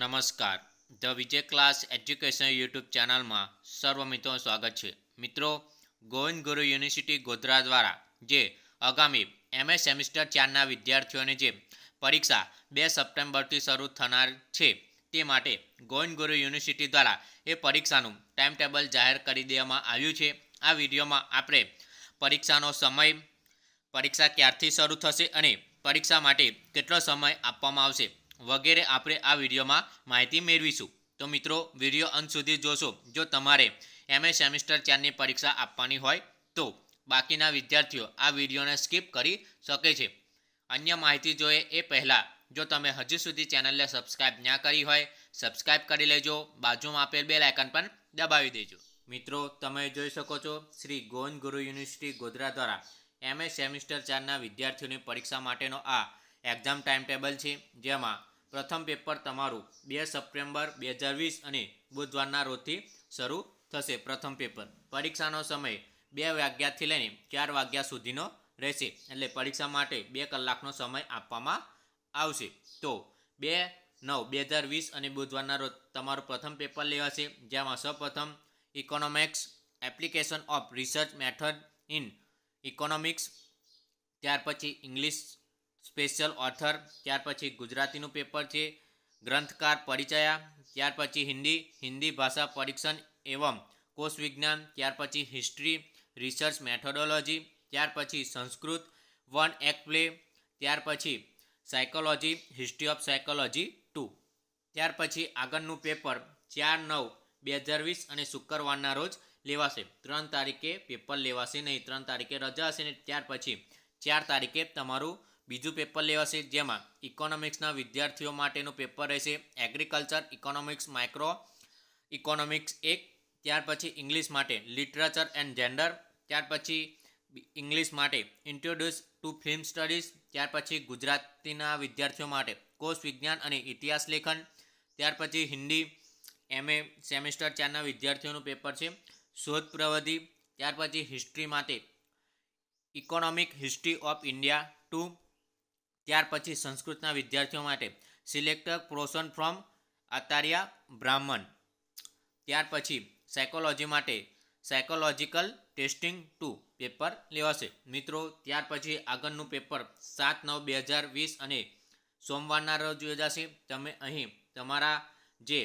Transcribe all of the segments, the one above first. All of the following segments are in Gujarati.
નમસ્કાર the Vijay class education YouTube ચેનલમાં સર્વ મિત્રો સ્વાગત છે મિત્રો ગોવિંદ ગુરુ યુનિવર્સિટી ગોધરા દ્વારા જે આગામી એમએ સેમિસ્ટર ચારના વિદ્યાર્થીઓની જે પરીક્ષા બે સપ્ટેમ્બરથી શરૂ થનાર છે તે માટે ગોવિંદ ગુરુ યુનિવર્સિટી દ્વારા એ પરીક્ષાનું ટાઈમ ટેબલ જાહેર કરી દેવામાં આવ્યું છે આ વિડીયોમાં આપણે પરીક્ષાનો સમય પરીક્ષા ક્યારથી શરૂ થશે અને પરીક્ષા માટે કેટલો સમય આપવામાં આવશે વગેરે આપણે આ વિડીયોમાં માહિતી મેળવીશું તો મિત્રો વિડીયો અંત સુધી જોશો જો તમારે એમએ સેમિસ્ટર ચારની પરીક્ષા આપવાની હોય તો બાકીના વિદ્યાર્થીઓ આ વિડીયોને સ્કીપ કરી શકે છે અન્ય માહિતી જોઈએ એ પહેલાં જો તમે હજુ સુધી ચેનલને સબસ્ક્રાઈબ ના કરી હોય સબસ્ક્રાઈબ કરી લેજો બાજુમાં આપેલ બે લાયકન પણ દબાવી દેજો મિત્રો તમે જોઈ શકો છો શ્રી ગોન ગુરુ યુનિવર્સિટી ગોધરા દ્વારા એમએ સેમિસ્ટર ચારના વિદ્યાર્થીઓની પરીક્ષા માટેનો આ એક્ઝામ ટાઈમ ટેબલ છે જેમાં પ્રથમ પેપર તમારું બે સપ્ટેમ્બર બે હજાર વીસ અને બુધવારના રોજથી શરૂ થશે પ્રથમ પેપર પરીક્ષાનો સમય બે વાગ્યાથી લઈને ચાર વાગ્યા સુધીનો રહેશે એટલે પરીક્ષા માટે બે કલાકનો સમય આપવામાં આવશે તો બે નવ બે હજાર વીસ અને બુધવારના રોજ તમારું પ્રથમ પેપર લેવાશે જેમાં સૌપ્રથમ economics application of research method in economics ત્યાર પછી ઇંગ્લિશ સ્પેશિયલ ઓથર ત્યાર પછી ગુજરાતીનું પેપર છે ગ્રંથકાર પરિચયા ત્યાર પછી હિન્દી હિન્દી ભાષા પરીક્ષણ એવમ કોષ વિજ્ઞાન ત્યાર પછી હિસ્ટ્રી રિસર્ચ મેથોડોલોજી ત્યાર પછી સંસ્કૃત વન એક્ટ પ્લે ત્યાર પછી psychology history of psychology two ત્યાર પછી આગળનું પેપર ચાર નવ બે હજાર વીસ અને શુક્રવારના રોજ લેવાશે ત્રણ તારીખે પેપર લેવાશે નહીં ત્રણ તારીખે રજા હશે ને ત્યાર પછી ચાર તારીખે તમારું બીજું પેપર લેવાશે જેમાં ઇકોનોમિક્સના વિદ્યાર્થીઓ માટેનું પેપર રહેશે એગ્રીકલ્ચર ઇકોનોમિક્સ માઇક્રો ઇકોનોમિક્સ એક ત્યાર પછી ઇંગ્લિશ માટે લિટરેચર એન્ડ જેન્ડર ત્યાર પછી ઇંગ્લિશ માટે ઇન્ટ્રોડ્યુસ ટુ ફિલ્મ સ્ટડીઝ ત્યાર પછી ગુજરાતીના વિદ્યાર્થીઓ માટે કોષ વિજ્ઞાન અને ઇતિહાસ લેખન ત્યાર પછી હિન્દી એમએ સેમિસ્ટર ચારના વિદ્યાર્થીઓનું પેપર છે શોધ પ્રવૃત્તિ ત્યાર પછી હિસ્ટ્રી માટે economic history of India two ત્યાર પછી સંસ્કૃતના વિદ્યાર્થીઓ માટે સિલેક્ટર પ્રોસન ફ્રોમ આતારિયા બ્રાહ્મણ ત્યાર પછી સાયકોલોજી માટે સાયકોલોજીકલ ટેસ્ટિંગ ટુ પેપર લેવાશે મિત્રો ત્યાર પછી આગળનું પેપર સાત નવ બે હજાર વીસ અને સોમવારના રોજ યોજાશે તમે અહીં તમારા જે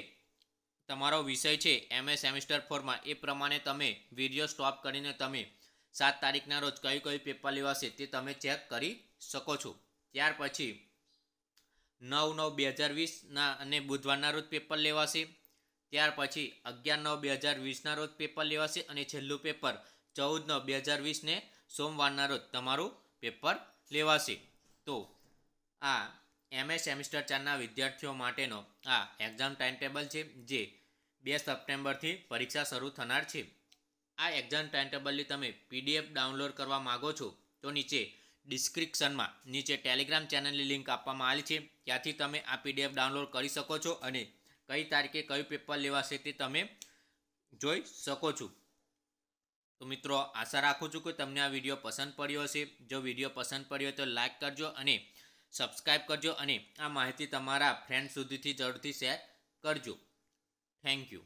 તમારો વિષય છે એમએ સેમિસ્ટર ફોરમાં એ પ્રમાણે તમે વિડીયો સ્ટોપ કરીને તમે સાત તારીખના રોજ કયું કયું પેપર લેવાશે તે તમે ચેક કરી શકો છો ત્યાર પછી નવ નવ બે હજાર વીસના અને બુધવારના રોજ પેપર લેવાશે ત્યાર પછી અગિયાર નવ બે હજાર વીસના રોજ પેપર લેવાશે અને છેલ્લું પેપર ચૌદ નવ બે હજાર વીસને સોમવારના રોજ તમારું પેપર લેવાશે તો આ એમએ સેમિસ્ટર ચારના વિદ્યાર્થીઓ માટેનો આ એક્ઝામ ટાઈમ ટેબલ છે જે બે સપ્ટેમ્બરથી પરીક્ષા શરૂ થનાર છે આ એક્ઝામ ટાઈમ ટેબલની તમે પીડીએફ ડાઉનલોડ કરવા માગો છો તો નીચે ડિસ્ક્રિપ્શનમાં નીચે ટેલિગ્રામ ચેનલની લિંક આપવામાં આવી છે ત્યાંથી તમે આ પીડીએફ ડાઉનલોડ કરી શકો છો અને કઈ તારીખે કયું પેપર લેવાશે તે તમે જોઈ શકો છો તો મિત્રો આશા રાખું છું કે તમને આ વિડીયો પસંદ પડ્યો હશે જો વિડીયો પસંદ પડ્યો તો લાઇક કરજો અને સબસ્ક્રાઈબ કરજો અને આ માહિતી તમારા ફ્રેન્ડ સુધીથી જરૂરથી શેર કરજો થેન્ક યુ